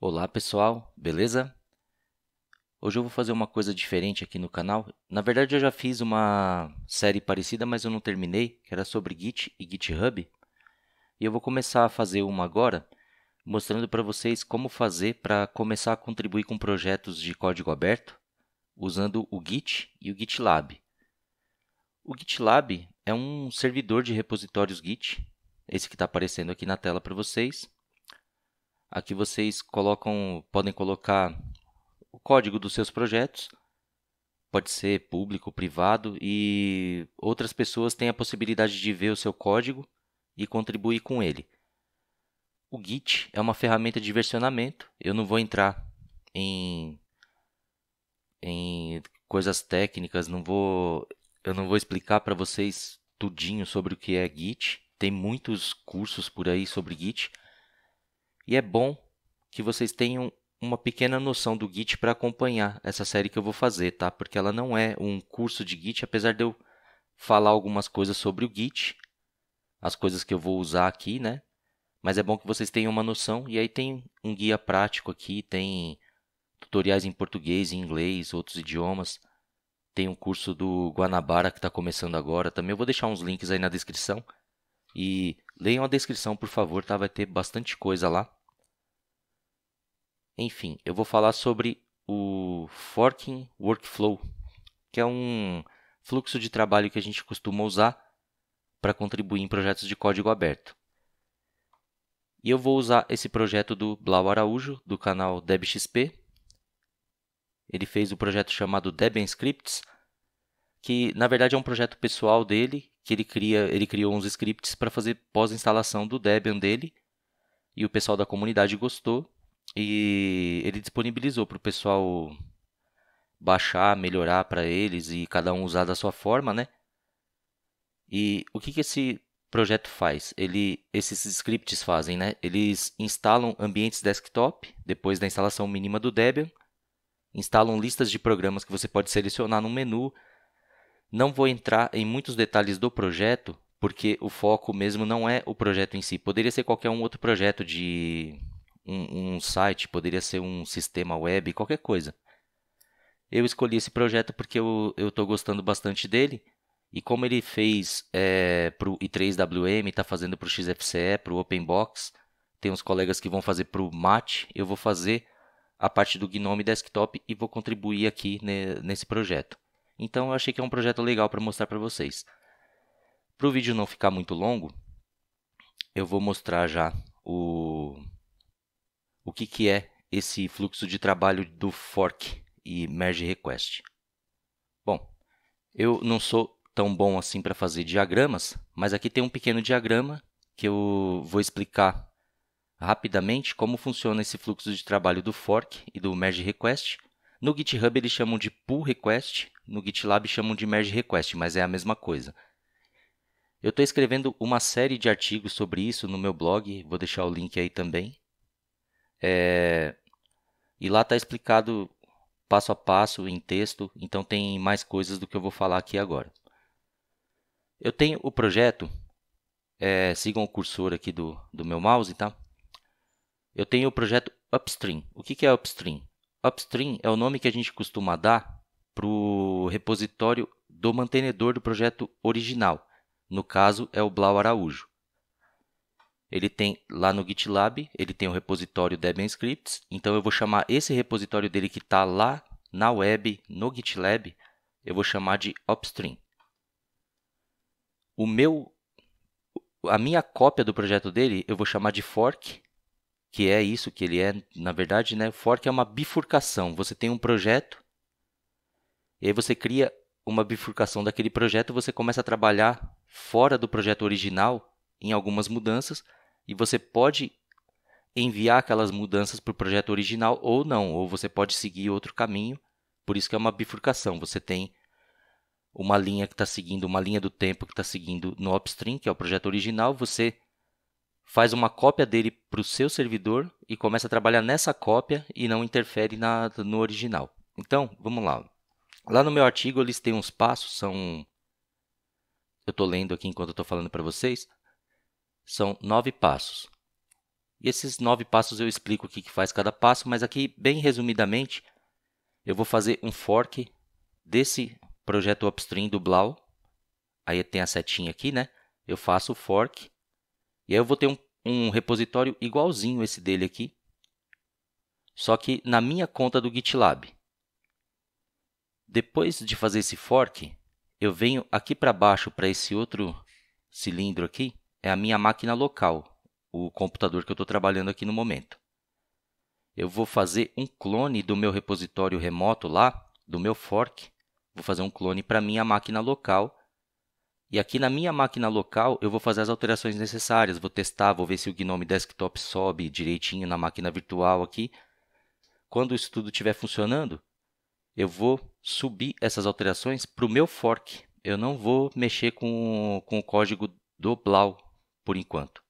Olá pessoal, beleza? Hoje eu vou fazer uma coisa diferente aqui no canal. Na verdade eu já fiz uma série parecida, mas eu não terminei, que era sobre Git e GitHub. E eu vou começar a fazer uma agora, mostrando para vocês como fazer para começar a contribuir com projetos de código aberto, usando o Git e o GitLab. O GitLab é um servidor de repositórios Git, esse que está aparecendo aqui na tela para vocês, Aqui vocês colocam, podem colocar o código dos seus projetos, pode ser público, privado, e outras pessoas têm a possibilidade de ver o seu código e contribuir com ele. O Git é uma ferramenta de versionamento, eu não vou entrar em, em coisas técnicas, não vou, eu não vou explicar para vocês tudinho sobre o que é Git. Tem muitos cursos por aí sobre Git. E é bom que vocês tenham uma pequena noção do Git para acompanhar essa série que eu vou fazer, tá? Porque ela não é um curso de Git, apesar de eu falar algumas coisas sobre o Git, as coisas que eu vou usar aqui, né? Mas é bom que vocês tenham uma noção e aí tem um guia prático aqui, tem tutoriais em português, em inglês, outros idiomas. Tem um curso do Guanabara que está começando agora também. Eu vou deixar uns links aí na descrição. E leiam a descrição, por favor, tá? Vai ter bastante coisa lá. Enfim, eu vou falar sobre o Forking Workflow, que é um fluxo de trabalho que a gente costuma usar para contribuir em projetos de código aberto. E eu vou usar esse projeto do Blau Araújo, do canal DebXP. Ele fez o um projeto chamado Debian Scripts, que na verdade é um projeto pessoal dele, que ele cria, ele criou uns scripts para fazer pós-instalação do Debian dele, e o pessoal da comunidade gostou e ele disponibilizou para o pessoal baixar, melhorar para eles e cada um usar da sua forma, né? E o que, que esse projeto faz? Ele, esses scripts fazem, né? Eles instalam ambientes desktop depois da instalação mínima do Debian, instalam listas de programas que você pode selecionar no menu. Não vou entrar em muitos detalhes do projeto, porque o foco mesmo não é o projeto em si. Poderia ser qualquer um outro projeto de um, um site, poderia ser um sistema web, qualquer coisa. Eu escolhi esse projeto porque eu estou gostando bastante dele. E como ele fez é, para o i3WM, está fazendo para o XFCE, para o OpenBox, tem uns colegas que vão fazer para o Mate, eu vou fazer a parte do Gnome Desktop e vou contribuir aqui ne, nesse projeto. Então eu achei que é um projeto legal para mostrar para vocês. Para o vídeo não ficar muito longo, eu vou mostrar já o, o que, que é esse fluxo de trabalho do fork e merge request. Bom, eu não sou tão bom assim para fazer diagramas, mas aqui tem um pequeno diagrama que eu vou explicar rapidamente como funciona esse fluxo de trabalho do fork e do merge request. No GitHub eles chamam de pull request, no GitLab chamam de merge request, mas é a mesma coisa. Eu estou escrevendo uma série de artigos sobre isso no meu blog, vou deixar o link aí também. É, e lá está explicado passo a passo em texto, então tem mais coisas do que eu vou falar aqui agora. Eu tenho o projeto, é, sigam o cursor aqui do, do meu mouse, tá? Eu tenho o projeto Upstream. O que, que é Upstream? Upstream é o nome que a gente costuma dar para o repositório do mantenedor do projeto original. No caso, é o Blau Araújo ele tem lá no GitLab, ele tem o repositório Debian Scripts, então eu vou chamar esse repositório dele que está lá na web, no GitLab, eu vou chamar de upstream. O meu, a minha cópia do projeto dele, eu vou chamar de fork, que é isso que ele é, na verdade, né? Fork é uma bifurcação. Você tem um projeto e aí você cria uma bifurcação daquele projeto, você começa a trabalhar fora do projeto original em algumas mudanças e você pode enviar aquelas mudanças para o projeto original ou não, ou você pode seguir outro caminho. Por isso que é uma bifurcação. Você tem uma linha que está seguindo, uma linha do tempo que está seguindo no upstream, que é o projeto original, você faz uma cópia dele para o seu servidor e começa a trabalhar nessa cópia e não interfere na, no original. Então, vamos lá. Lá no meu artigo eles têm uns passos, são. Eu estou lendo aqui enquanto estou falando para vocês são nove passos. E esses nove passos eu explico o que, que faz cada passo, mas aqui, bem resumidamente, eu vou fazer um fork desse projeto upstream do Blau. Aí tem a setinha aqui, né? Eu faço o fork. E aí eu vou ter um, um repositório igualzinho esse dele aqui. Só que na minha conta do GitLab. Depois de fazer esse fork, eu venho aqui para baixo para esse outro cilindro aqui é a minha máquina local, o computador que eu estou trabalhando aqui no momento. Eu vou fazer um clone do meu repositório remoto lá, do meu fork. Vou fazer um clone para a minha máquina local. E aqui na minha máquina local eu vou fazer as alterações necessárias. Vou testar, vou ver se o GNOME Desktop sobe direitinho na máquina virtual aqui. Quando isso tudo estiver funcionando, eu vou subir essas alterações para o meu fork. Eu não vou mexer com, com o código do Blau por enquanto.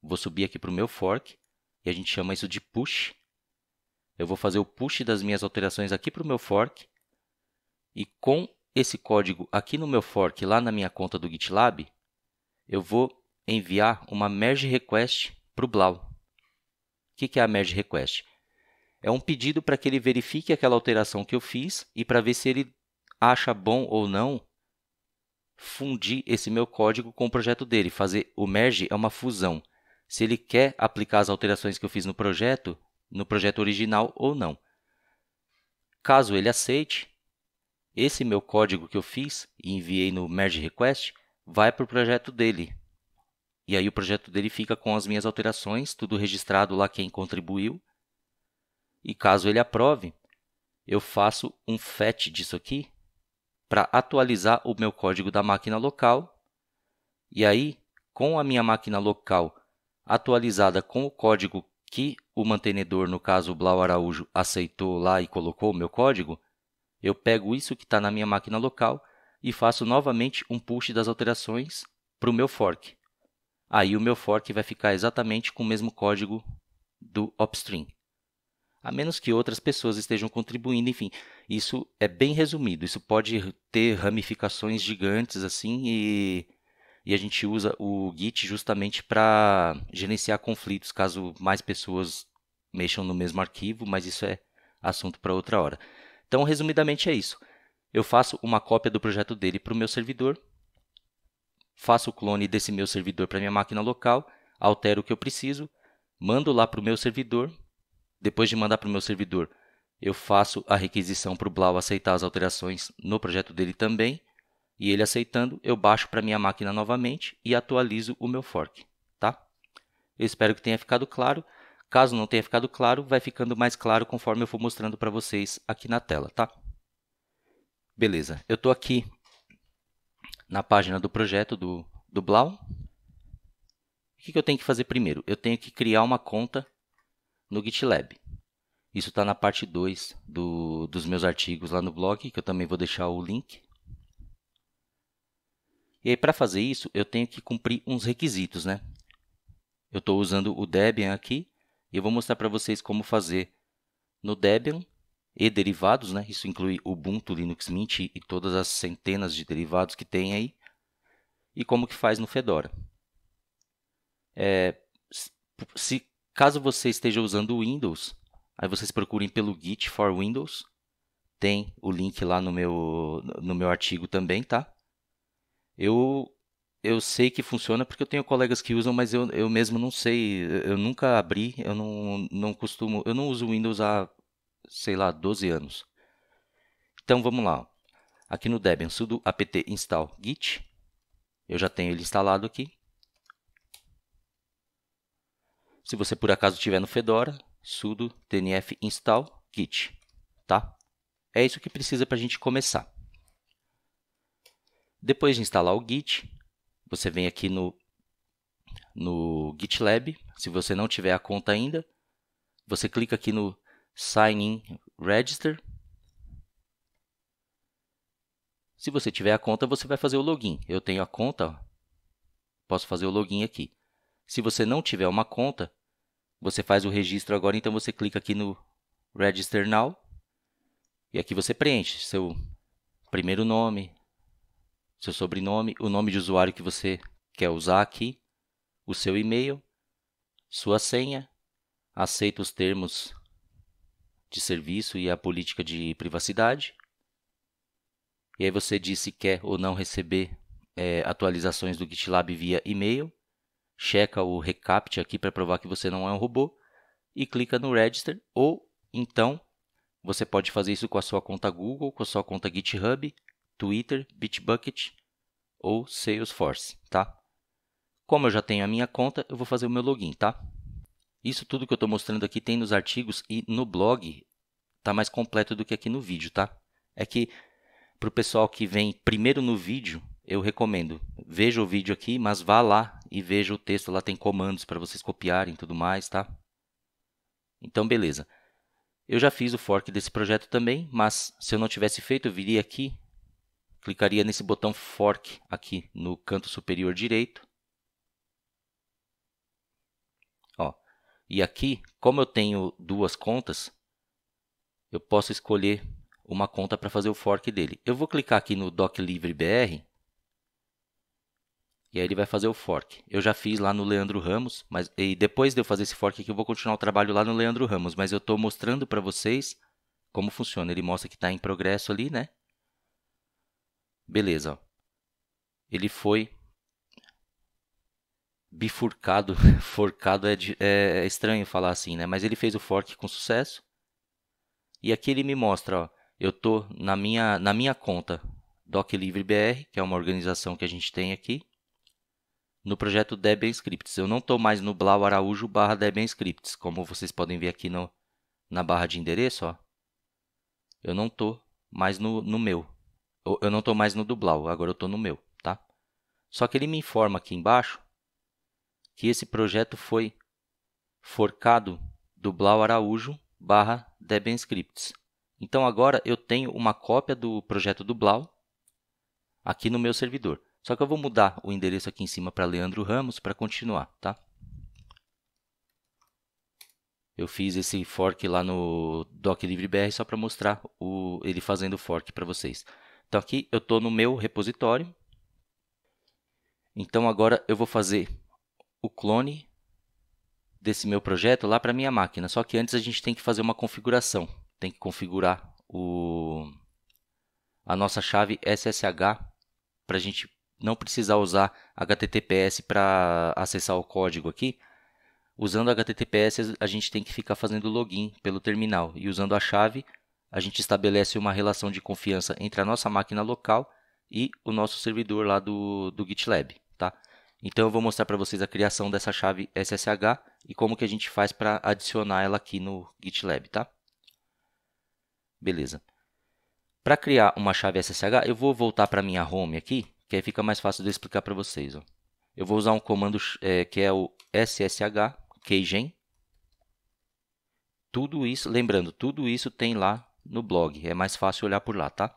Vou subir aqui para o meu fork, e a gente chama isso de push. Eu vou fazer o push das minhas alterações aqui para o meu fork, e com esse código aqui no meu fork, lá na minha conta do GitLab, eu vou enviar uma merge request para o Blau. O que é a merge request? É um pedido para que ele verifique aquela alteração que eu fiz e para ver se ele acha bom ou não fundir esse meu código com o projeto dele. Fazer o merge é uma fusão. Se ele quer aplicar as alterações que eu fiz no projeto, no projeto original ou não. Caso ele aceite, esse meu código que eu fiz e enviei no merge request vai para o projeto dele. E aí o projeto dele fica com as minhas alterações, tudo registrado lá quem contribuiu. E caso ele aprove, eu faço um fetch disso aqui para atualizar o meu código da máquina local. E aí, com a minha máquina local atualizada com o código que o mantenedor, no caso o Blau Araújo, aceitou lá e colocou o meu código, eu pego isso que está na minha máquina local e faço novamente um push das alterações para o meu fork. Aí o meu fork vai ficar exatamente com o mesmo código do upstream a menos que outras pessoas estejam contribuindo, enfim. Isso é bem resumido, isso pode ter ramificações gigantes assim e e a gente usa o Git justamente para gerenciar conflitos caso mais pessoas mexam no mesmo arquivo, mas isso é assunto para outra hora. Então, resumidamente é isso. Eu faço uma cópia do projeto dele para o meu servidor, faço o clone desse meu servidor para minha máquina local, altero o que eu preciso, mando lá para o meu servidor, depois de mandar para o meu servidor, eu faço a requisição para o Blau aceitar as alterações no projeto dele também, e ele aceitando, eu baixo para minha máquina novamente e atualizo o meu fork, tá? Eu espero que tenha ficado claro. Caso não tenha ficado claro, vai ficando mais claro conforme eu for mostrando para vocês aqui na tela, tá? Beleza, eu estou aqui na página do projeto do, do Blau. O que, que eu tenho que fazer primeiro? Eu tenho que criar uma conta no GitLab. Isso está na parte 2 do, dos meus artigos lá no blog, que eu também vou deixar o link. E aí, para fazer isso, eu tenho que cumprir uns requisitos, né? Eu estou usando o Debian aqui e eu vou mostrar para vocês como fazer no Debian e derivados, né? Isso inclui Ubuntu, Linux Mint e todas as centenas de derivados que tem aí. E como que faz no Fedora. É, se Caso você esteja usando o Windows, aí vocês procurem pelo Git for Windows. Tem o link lá no meu, no meu artigo também, tá? Eu eu sei que funciona porque eu tenho colegas que usam, mas eu, eu mesmo não sei. Eu nunca abri, eu não, não costumo. Eu não uso Windows há, sei lá, 12 anos. Então vamos lá. Aqui no Debian, sudo apt install git. Eu já tenho ele instalado aqui. Se você por acaso tiver no Fedora, sudo tnf install git, tá? É isso que precisa para a gente começar. Depois de instalar o Git, você vem aqui no, no GitLab. Se você não tiver a conta ainda, você clica aqui no Sign in Register. Se você tiver a conta, você vai fazer o login. Eu tenho a conta, posso fazer o login aqui. Se você não tiver uma conta, você faz o registro agora, então você clica aqui no Register Now e aqui você preenche seu primeiro nome, seu sobrenome, o nome de usuário que você quer usar aqui, o seu e-mail, sua senha, aceita os termos de serviço e a política de privacidade. E aí você diz se quer ou não receber é, atualizações do GitLab via e-mail checa o recaptcha aqui para provar que você não é um robô e clica no register ou então você pode fazer isso com a sua conta Google, com a sua conta GitHub, Twitter, Bitbucket ou Salesforce, tá? Como eu já tenho a minha conta, eu vou fazer o meu login, tá? Isso tudo que eu estou mostrando aqui tem nos artigos e no blog tá mais completo do que aqui no vídeo, tá? É que para o pessoal que vem primeiro no vídeo, eu recomendo. Veja o vídeo aqui, mas vá lá e veja o texto, lá tem comandos para vocês copiarem e tudo mais, tá? Então, beleza. Eu já fiz o fork desse projeto também, mas se eu não tivesse feito, eu viria aqui, clicaria nesse botão fork aqui no canto superior direito. Ó. E aqui, como eu tenho duas contas, eu posso escolher uma conta para fazer o fork dele. Eu vou clicar aqui no doc livre br e aí ele vai fazer o fork. Eu já fiz lá no Leandro Ramos, mas e depois de eu fazer esse fork aqui, eu vou continuar o trabalho lá no Leandro Ramos, mas eu estou mostrando para vocês como funciona. Ele mostra que está em progresso ali, né? Beleza. Ó. Ele foi bifurcado, forcado é, é, é, estranho falar assim, né? Mas ele fez o fork com sucesso. E aqui ele me mostra, ó, eu estou na minha na minha conta DocLivreBR, que é uma organização que a gente tem aqui no projeto Debian Scripts. Eu não estou mais no Blau Araújo barra Debian Scripts, como vocês podem ver aqui no, na barra de endereço. Ó. Eu não estou mais no, no meu. Eu, eu não estou mais no do Blau, agora eu estou no meu. Tá? Só que ele me informa aqui embaixo que esse projeto foi forcado do Blau Araújo barra Debian Scripts. Então agora eu tenho uma cópia do projeto do Blau aqui no meu servidor. Só que eu vou mudar o endereço aqui em cima para Leandro Ramos para continuar, tá? Eu fiz esse fork lá no Doc Livre BR só para mostrar o, ele fazendo o fork para vocês. Então aqui eu estou no meu repositório. Então agora eu vou fazer o clone desse meu projeto lá para minha máquina. Só que antes a gente tem que fazer uma configuração. Tem que configurar o, a nossa chave SSH para a gente não precisar usar HTTPS para acessar o código aqui, usando HTTPS a gente tem que ficar fazendo login pelo terminal e usando a chave a gente estabelece uma relação de confiança entre a nossa máquina local e o nosso servidor lá do, do GitLab, tá? Então eu vou mostrar para vocês a criação dessa chave SSH e como que a gente faz para adicionar ela aqui no GitLab, tá? Beleza. Para criar uma chave SSH, eu vou voltar para minha home aqui que aí fica mais fácil de explicar para vocês. Ó. Eu vou usar um comando é, que é o ssh keygen. Tudo isso, lembrando, tudo isso tem lá no blog, é mais fácil olhar por lá, tá?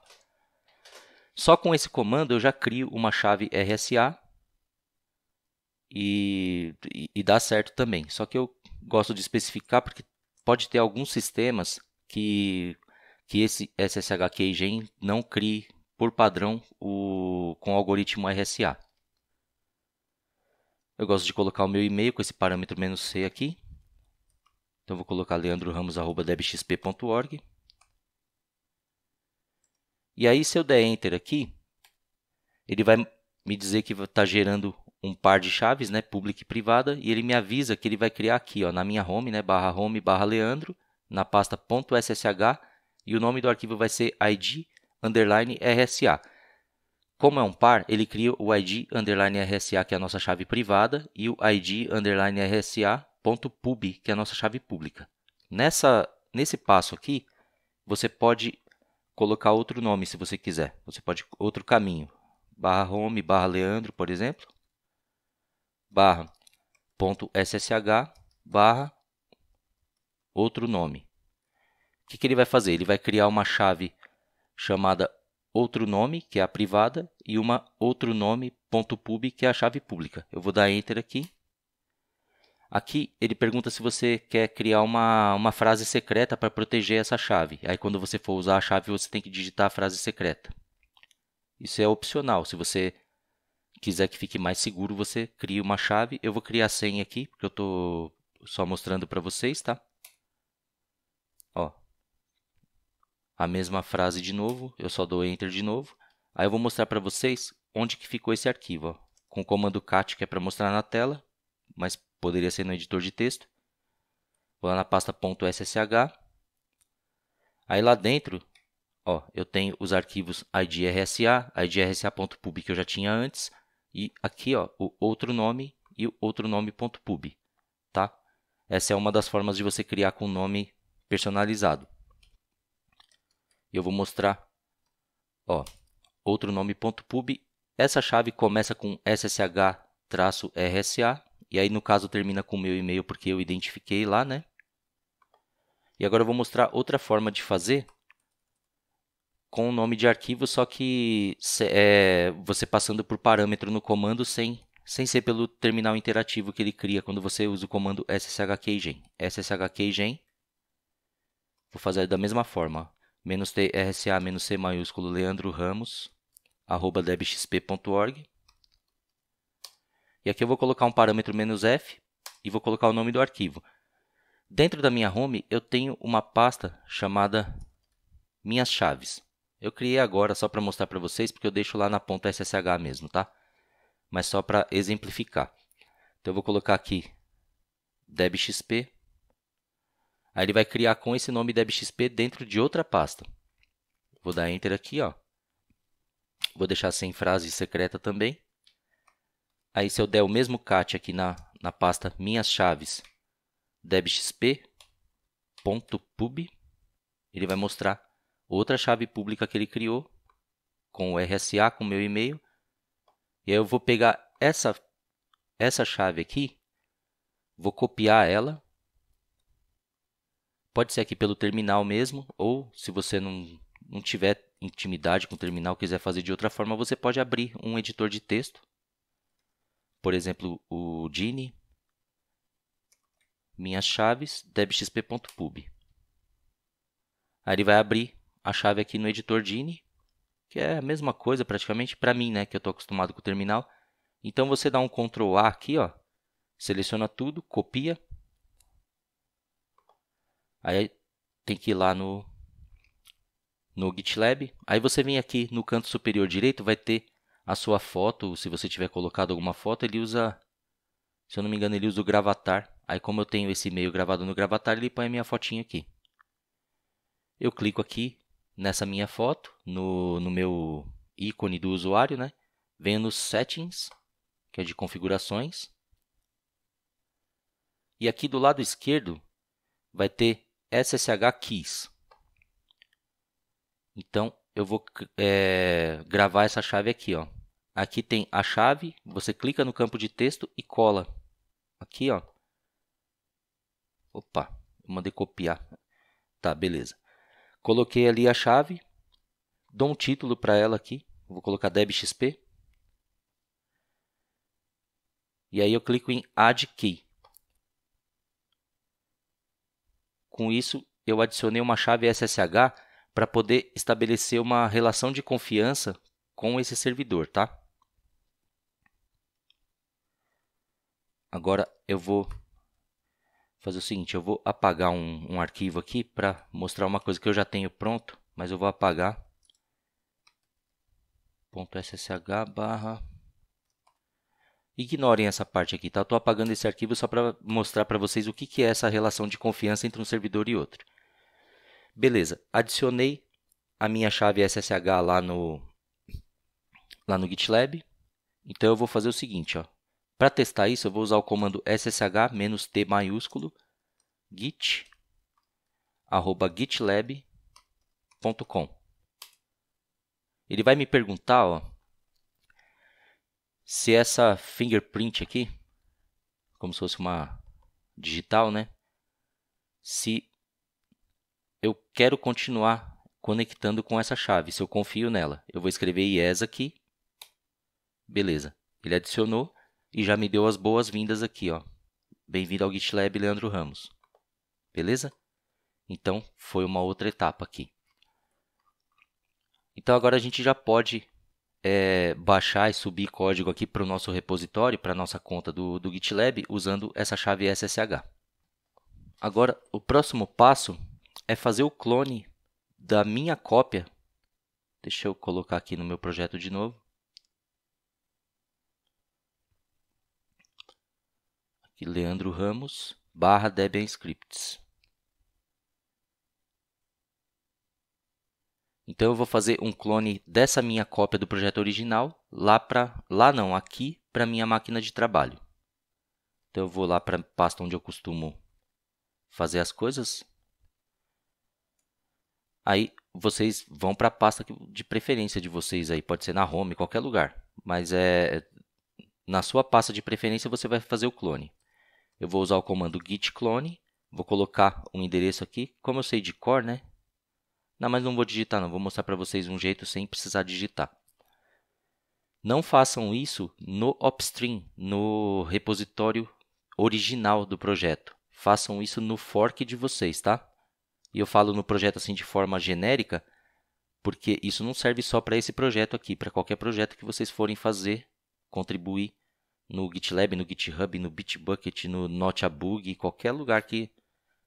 Só com esse comando eu já crio uma chave RSA e, e, e dá certo também. Só que eu gosto de especificar porque pode ter alguns sistemas que, que esse SSH Keygen não crie por padrão o, com o algoritmo RSA. Eu gosto de colocar o meu e-mail com esse parâmetro menos "-c", aqui. Então, vou colocar leandroramos.debxp.org. E aí, se eu der Enter aqui, ele vai me dizer que está gerando um par de chaves, né, pública e privada, e ele me avisa que ele vai criar aqui, ó, na minha home, né, barra home, barra Leandro, na pasta .ssh, e o nome do arquivo vai ser id underline RSA. Como é um par, ele cria o id underline RSA, que é a nossa chave privada, e o id underline RSA.pub, que é a nossa chave pública. Nessa, nesse passo aqui, você pode colocar outro nome se você quiser. Você pode outro caminho. Barra home, barra Leandro, por exemplo. Barra ponto SSH, barra outro nome. O que, que ele vai fazer? Ele vai criar uma chave chamada outro nome, que é a privada, e uma outro nome.pub, que é a chave pública. Eu vou dar enter aqui. Aqui ele pergunta se você quer criar uma, uma frase secreta para proteger essa chave. Aí quando você for usar a chave, você tem que digitar a frase secreta. Isso é opcional. Se você quiser que fique mais seguro, você cria uma chave. Eu vou criar a senha aqui, porque eu estou só mostrando para vocês, tá? a mesma frase de novo, eu só dou enter de novo. Aí eu vou mostrar para vocês onde que ficou esse arquivo, ó. com o comando cat que é para mostrar na tela, mas poderia ser no editor de texto. Vou lá na pasta .ssh. Aí lá dentro, ó, eu tenho os arquivos idrsa, idrsa.pub que eu já tinha antes e aqui, ó, o outro nome e o outro nome.pub, tá? Essa é uma das formas de você criar com nome personalizado eu vou mostrar. Ó, outro nome .pub. Essa chave começa com ssh-rsa e aí no caso termina com o meu e-mail porque eu identifiquei lá, né? E agora eu vou mostrar outra forma de fazer com o nome de arquivo, só que é, você passando por parâmetro no comando sem, sem ser pelo terminal interativo que ele cria quando você usa o comando sshkgen. sshkgen, vou fazer da mesma forma menos trsa menos c maiúsculo Leandro Ramos, arroba debxp.org. E aqui eu vou colocar um parâmetro menos "-f", e vou colocar o nome do arquivo. Dentro da minha home, eu tenho uma pasta chamada minhas chaves. Eu criei agora só para mostrar para vocês, porque eu deixo lá na ponta SSH mesmo, tá? Mas só para exemplificar. Então, eu vou colocar aqui debxp Aí ele vai criar com esse nome DebXP dentro de outra pasta. Vou dar Enter aqui, ó. Vou deixar sem frase secreta também. Aí se eu der o mesmo cat aqui na, na pasta minhas chaves, debxp.pub, ele vai mostrar outra chave pública que ele criou com o RSA, com o meu e-mail. E aí eu vou pegar essa essa chave aqui, vou copiar ela Pode ser aqui pelo terminal mesmo, ou se você não, não tiver intimidade com o terminal, quiser fazer de outra forma, você pode abrir um editor de texto. Por exemplo, o Gini, minhas chaves, debxp.pub. Aí ele vai abrir a chave aqui no editor Gini, que é a mesma coisa praticamente para mim, né, que eu estou acostumado com o terminal. Então você dá um Ctrl A aqui, ó, seleciona tudo, copia, Aí tem que ir lá no, no GitLab. Aí você vem aqui no canto superior direito, vai ter a sua foto. Se você tiver colocado alguma foto, ele usa, se eu não me engano, ele usa o Gravatar. Aí como eu tenho esse e-mail gravado no Gravatar, ele põe a minha fotinha aqui. Eu clico aqui nessa minha foto, no, no meu ícone do usuário, né? Venho nos Settings, que é de configurações. E aqui do lado esquerdo vai ter SSH keys. Então, eu vou é, gravar essa chave aqui. Ó. Aqui tem a chave, você clica no campo de texto e cola. Aqui, ó. Opa, mandei copiar. Tá, beleza. Coloquei ali a chave, dou um título para ela aqui. Vou colocar DebXP. E aí eu clico em Add Key. Com isso, eu adicionei uma chave SSH para poder estabelecer uma relação de confiança com esse servidor, tá? Agora eu vou fazer o seguinte, eu vou apagar um, um arquivo aqui para mostrar uma coisa que eu já tenho pronto, mas eu vou apagar .ssh barra Ignorem essa parte aqui, tá? Estou apagando esse arquivo só para mostrar para vocês o que, que é essa relação de confiança entre um servidor e outro. Beleza, adicionei a minha chave SSH lá no, lá no GitLab. Então, eu vou fazer o seguinte, ó. Para testar isso, eu vou usar o comando ssh t maiúsculo git arroba gitlab.com. Ele vai me perguntar, ó, se essa fingerprint aqui, como se fosse uma digital, né? Se eu quero continuar conectando com essa chave, se eu confio nela, eu vou escrever yes aqui. Beleza. Ele adicionou e já me deu as boas-vindas aqui, ó. Bem-vindo ao GitLab, Leandro Ramos. Beleza? Então, foi uma outra etapa aqui. Então, agora a gente já pode é, baixar e subir código aqui para o nosso repositório, para a nossa conta do, do GitLab, usando essa chave SSH. Agora, o próximo passo é fazer o clone da minha cópia. Deixa eu colocar aqui no meu projeto de novo. Aqui, Leandro Ramos, barra Debian Scripts. Então eu vou fazer um clone dessa minha cópia do projeto original lá para lá não, aqui para minha máquina de trabalho. Então eu vou lá para a pasta onde eu costumo fazer as coisas. Aí vocês vão para a pasta de preferência de vocês aí, pode ser na home, qualquer lugar, mas é na sua pasta de preferência você vai fazer o clone. Eu vou usar o comando git clone, vou colocar um endereço aqui, como eu sei de cor, né? Não, mas não vou digitar não, vou mostrar para vocês um jeito sem precisar digitar. Não façam isso no upstream, no repositório original do projeto. Façam isso no fork de vocês, tá? E eu falo no projeto assim de forma genérica, porque isso não serve só para esse projeto aqui, para qualquer projeto que vocês forem fazer, contribuir no GitLab, no GitHub, no Bitbucket, no Notabug, qualquer lugar que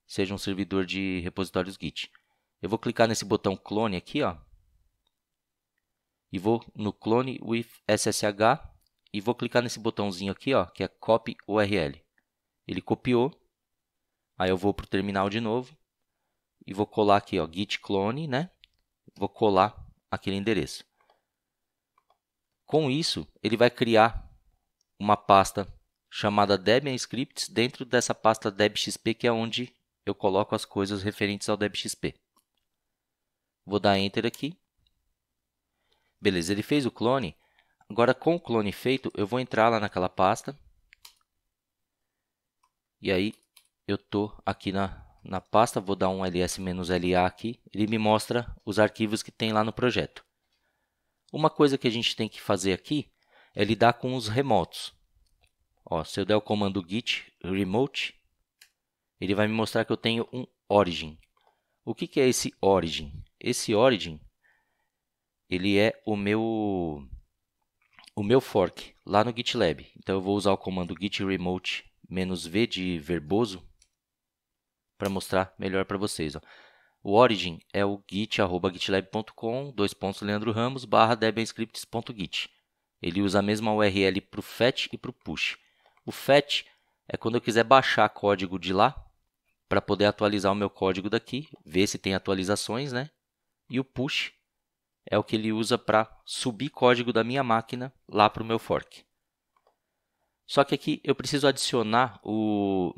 seja um servidor de repositórios Git. Eu vou clicar nesse botão clone aqui, ó. E vou no clone with SSH e vou clicar nesse botãozinho aqui, ó, que é copy URL. Ele copiou. Aí eu vou pro terminal de novo e vou colar aqui, ó, git clone, né? Vou colar aquele endereço. Com isso, ele vai criar uma pasta chamada Debian Scripts dentro dessa pasta DebXP, que é onde eu coloco as coisas referentes ao DebXP. Vou dar Enter aqui. Beleza, ele fez o clone. Agora, com o clone feito, eu vou entrar lá naquela pasta. E aí, eu tô aqui na, na pasta, vou dar um ls-la aqui. Ele me mostra os arquivos que tem lá no projeto. Uma coisa que a gente tem que fazer aqui é lidar com os remotos. Ó, se eu der o comando git remote, ele vai me mostrar que eu tenho um origin. O que, que é esse origin? Esse origin, ele é o meu o meu fork lá no GitLab. Então eu vou usar o comando git remote "-v de verboso para mostrar melhor para vocês. Ó. O origin é o git@gitlab.com, dois pontos Leandro Ramos barra debianscripts.git. Ele usa a mesma URL para o fetch e para o push. O fetch é quando eu quiser baixar código de lá para poder atualizar o meu código daqui, ver se tem atualizações, né? e o push é o que ele usa para subir código da minha máquina lá para o meu fork. Só que aqui eu preciso adicionar o.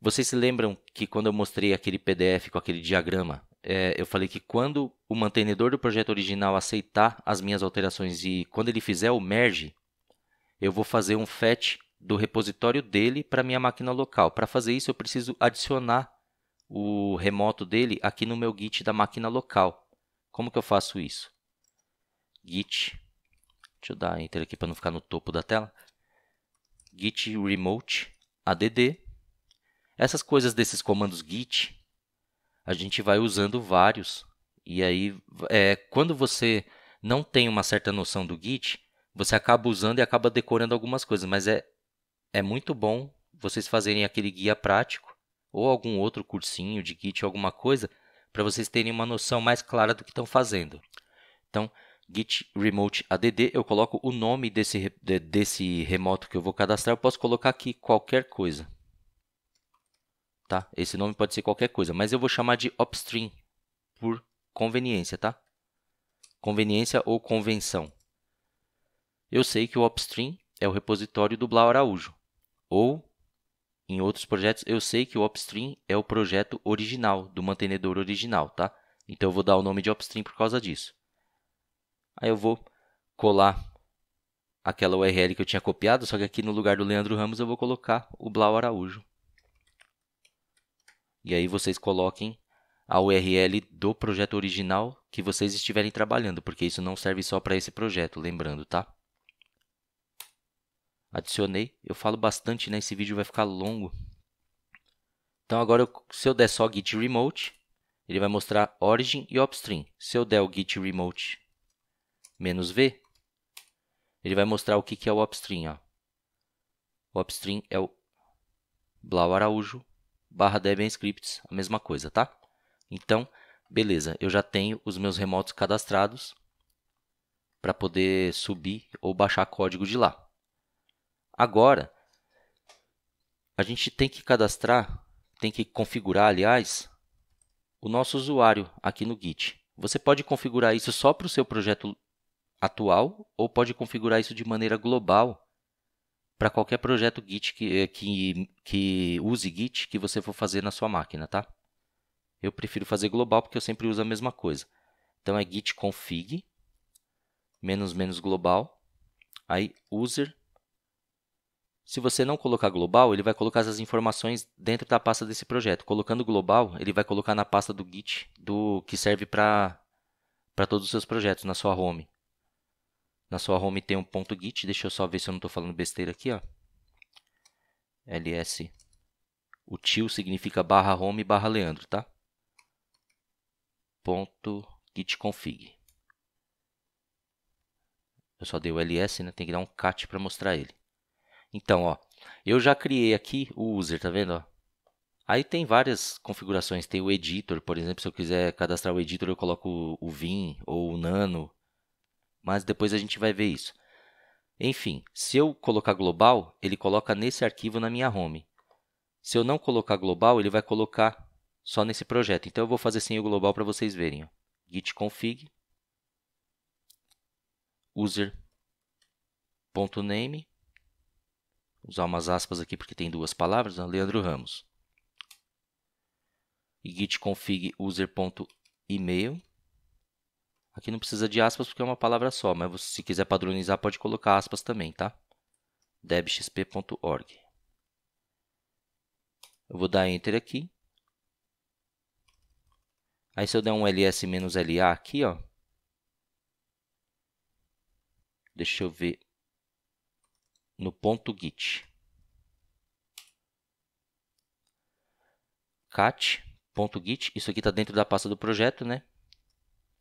Vocês se lembram que quando eu mostrei aquele PDF com aquele diagrama, é, eu falei que quando o mantenedor do projeto original aceitar as minhas alterações e quando ele fizer o merge, eu vou fazer um fetch do repositório dele para minha máquina local. Para fazer isso, eu preciso adicionar o remoto dele aqui no meu git da máquina local. Como que eu faço isso? git, deixa eu dar enter aqui para não ficar no topo da tela, git remote add. Essas coisas desses comandos git, a gente vai usando vários. E aí, é, quando você não tem uma certa noção do git, você acaba usando e acaba decorando algumas coisas, mas é, é muito bom vocês fazerem aquele guia prático ou algum outro cursinho de Git, alguma coisa, para vocês terem uma noção mais clara do que estão fazendo. Então, Git Remote ADD, eu coloco o nome desse, desse remoto que eu vou cadastrar, eu posso colocar aqui qualquer coisa. Tá? Esse nome pode ser qualquer coisa, mas eu vou chamar de upstream por conveniência, tá? Conveniência ou convenção. Eu sei que o upstream é o repositório do Blau Araújo, ou em outros projetos, eu sei que o upstream é o projeto original, do mantenedor original, tá? Então eu vou dar o nome de upstream por causa disso. Aí eu vou colar aquela URL que eu tinha copiado, só que aqui no lugar do Leandro Ramos eu vou colocar o Blau Araújo. E aí vocês coloquem a URL do projeto original que vocês estiverem trabalhando, porque isso não serve só para esse projeto, lembrando, tá? Adicionei. Eu falo bastante, né? Esse vídeo vai ficar longo. Então agora, se eu der só git remote, ele vai mostrar origin e upstream. Se eu der o git remote menos "-v", ele vai mostrar o que, que é o upstream. Ó. O upstream é o Blau Araújo barra Debian Scripts, a mesma coisa, tá? Então, beleza, eu já tenho os meus remotos cadastrados para poder subir ou baixar código de lá. Agora, a gente tem que cadastrar, tem que configurar, aliás, o nosso usuário aqui no Git. Você pode configurar isso só para o seu projeto atual ou pode configurar isso de maneira global para qualquer projeto Git que, eh, que, que use Git que você for fazer na sua máquina, tá? Eu prefiro fazer global porque eu sempre uso a mesma coisa. Então é git config menos menos global, aí user se você não colocar global, ele vai colocar essas informações dentro da pasta desse projeto. Colocando global, ele vai colocar na pasta do Git do que serve para todos os seus projetos, na sua home. Na sua home tem um ponto .git, deixa eu só ver se eu não estou falando besteira aqui. Ó. ls o tio significa barra home barra leandro, tá? Ponto git config. Eu só dei o ls, né? Tem que dar um cat para mostrar ele. Então, ó, eu já criei aqui o user, tá vendo? Ó? Aí tem várias configurações, tem o editor, por exemplo, se eu quiser cadastrar o editor, eu coloco o Vim ou o Nano, mas depois a gente vai ver isso. Enfim, se eu colocar global, ele coloca nesse arquivo na minha home. Se eu não colocar global, ele vai colocar só nesse projeto. Então eu vou fazer sem o global para vocês verem. git config user.name usar umas aspas aqui porque tem duas palavras, né? Leandro Ramos. E git config user.email. Aqui não precisa de aspas porque é uma palavra só, mas você, se quiser padronizar pode colocar aspas também, tá? debxp.org. Eu vou dar enter aqui. Aí se eu der um ls-la aqui, ó. Deixa eu ver no ponto .git. cat.git, isso aqui está dentro da pasta do projeto, né?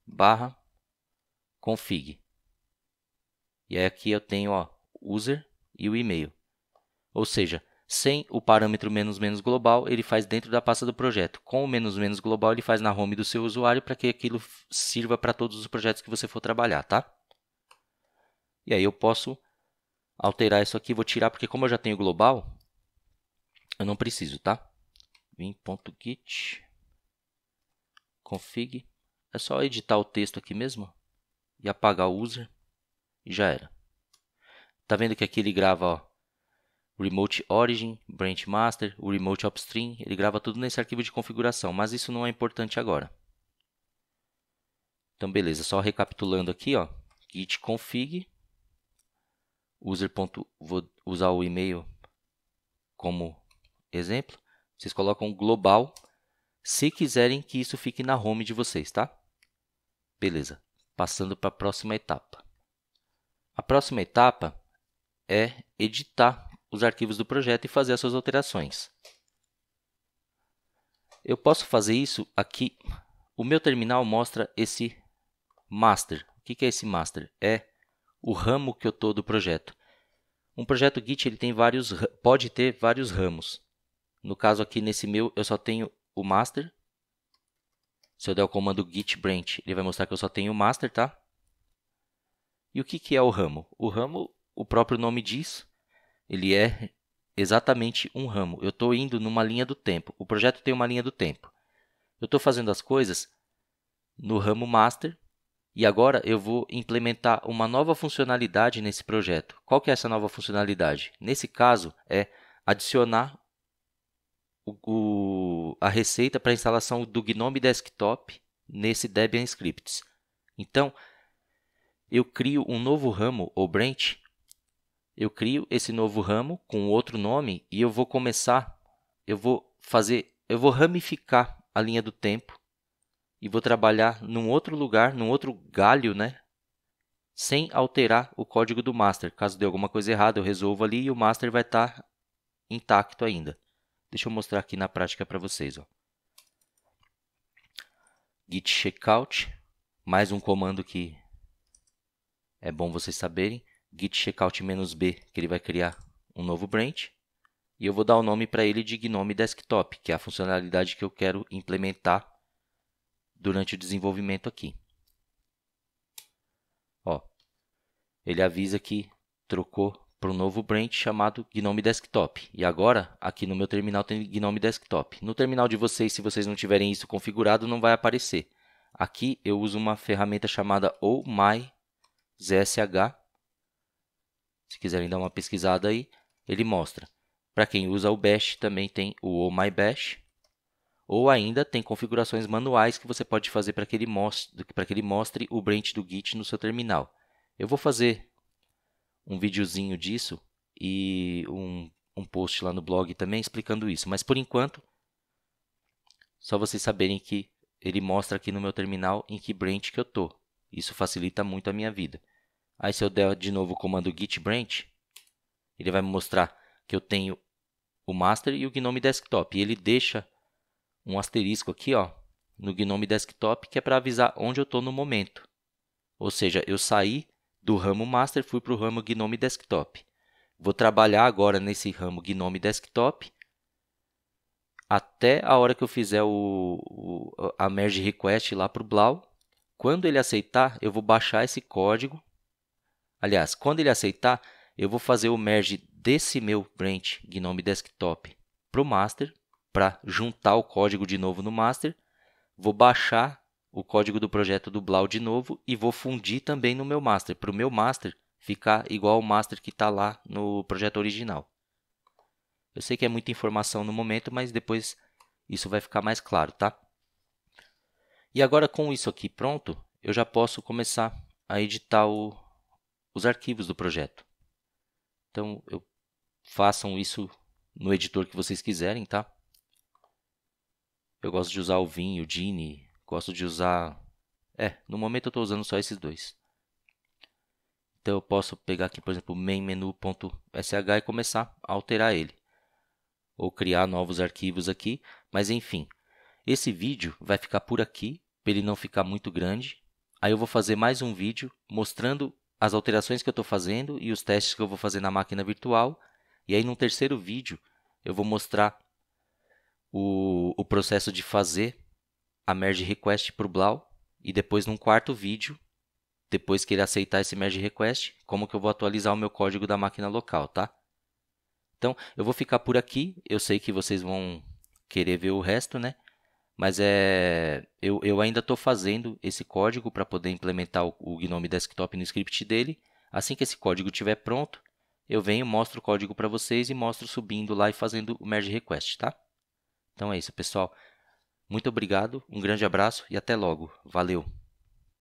Barra config. E aí aqui eu tenho ó, user e o e-mail. Ou seja, sem o parâmetro menos menos global, ele faz dentro da pasta do projeto. Com o menos menos global, ele faz na home do seu usuário para que aquilo sirva para todos os projetos que você for trabalhar, tá? E aí eu posso alterar isso aqui, vou tirar, porque como eu já tenho global, eu não preciso, tá? Vim.git config. É só editar o texto aqui mesmo e apagar o user e já era. Tá vendo que aqui ele grava ó, Remote Origin, Branch Master, o Remote Upstream, ele grava tudo nesse arquivo de configuração, mas isso não é importante agora. Então beleza, só recapitulando aqui, ó, git config user. vou usar o e-mail como exemplo. Vocês colocam global se quiserem que isso fique na home de vocês, tá? Beleza. Passando para a próxima etapa. A próxima etapa é editar os arquivos do projeto e fazer as suas alterações. Eu posso fazer isso aqui. O meu terminal mostra esse master. O que é esse master? É o ramo que eu estou do projeto. Um projeto Git ele tem vários, pode ter vários ramos. No caso aqui nesse meu eu só tenho o master. Se eu der o comando git branch, ele vai mostrar que eu só tenho o master, tá? E o que, que é o ramo? O ramo, o próprio nome diz, ele é exatamente um ramo. Eu estou indo numa linha do tempo. O projeto tem uma linha do tempo. Eu estou fazendo as coisas no ramo master e agora eu vou implementar uma nova funcionalidade nesse projeto. Qual que é essa nova funcionalidade? Nesse caso, é adicionar o, o, a receita para instalação do GNOME Desktop nesse Debian Scripts. Então, eu crio um novo ramo, ou branch, eu crio esse novo ramo com outro nome e eu vou começar, eu vou fazer, eu vou ramificar a linha do tempo e vou trabalhar num outro lugar, num outro galho, né? Sem alterar o código do master. Caso dê alguma coisa errada, eu resolvo ali e o master vai estar tá intacto ainda. Deixa eu mostrar aqui na prática para vocês. Ó. Git checkout, mais um comando que é bom vocês saberem. Git checkout "-b", que ele vai criar um novo branch. E eu vou dar o nome para ele de Gnome Desktop, que é a funcionalidade que eu quero implementar durante o desenvolvimento aqui. Ó, ele avisa que trocou para um novo branch chamado GNOME Desktop. E agora, aqui no meu terminal tem GNOME Desktop. No terminal de vocês, se vocês não tiverem isso configurado, não vai aparecer. Aqui eu uso uma ferramenta chamada zsh. Se quiserem dar uma pesquisada aí, ele mostra. Para quem usa o Bash, também tem o bash ou ainda tem configurações manuais que você pode fazer para que, ele mostre, que ele mostre o branch do Git no seu terminal. Eu vou fazer um videozinho disso e um, um post lá no blog também explicando isso, mas por enquanto, só vocês saberem que ele mostra aqui no meu terminal em que branch que eu estou. Isso facilita muito a minha vida. Aí se eu der de novo o comando git branch, ele vai me mostrar que eu tenho o master e o GNOME desktop. E ele deixa um asterisco aqui ó, no Gnome Desktop, que é para avisar onde eu estou no momento. Ou seja, eu saí do ramo master, fui para o ramo Gnome Desktop. Vou trabalhar agora nesse ramo Gnome Desktop até a hora que eu fizer o, o a merge request lá para o Blau. Quando ele aceitar, eu vou baixar esse código. Aliás, quando ele aceitar, eu vou fazer o merge desse meu branch Gnome Desktop para o master para juntar o código de novo no master, vou baixar o código do projeto do Blau de novo e vou fundir também no meu master, para o meu master ficar igual ao master que está lá no projeto original. Eu sei que é muita informação no momento, mas depois isso vai ficar mais claro, tá? E agora com isso aqui pronto, eu já posso começar a editar o, os arquivos do projeto. Então, eu, façam isso no editor que vocês quiserem, tá? Eu gosto de usar o Vim, o Dini. gosto de usar. É, no momento eu estou usando só esses dois. Então eu posso pegar aqui, por exemplo, mainmenu.sh e começar a alterar ele. Ou criar novos arquivos aqui, mas enfim. Esse vídeo vai ficar por aqui, para ele não ficar muito grande. Aí eu vou fazer mais um vídeo mostrando as alterações que eu estou fazendo e os testes que eu vou fazer na máquina virtual. E aí, num terceiro vídeo, eu vou mostrar o, o processo de fazer a merge request para o Blau e depois num quarto vídeo, depois que ele aceitar esse merge request, como que eu vou atualizar o meu código da máquina local, tá? Então, eu vou ficar por aqui, eu sei que vocês vão querer ver o resto, né? Mas é, eu, eu ainda estou fazendo esse código para poder implementar o, o GNOME Desktop no script dele. Assim que esse código estiver pronto, eu venho, mostro o código para vocês e mostro subindo lá e fazendo o merge request, tá? Então é isso, pessoal. Muito obrigado, um grande abraço e até logo. Valeu!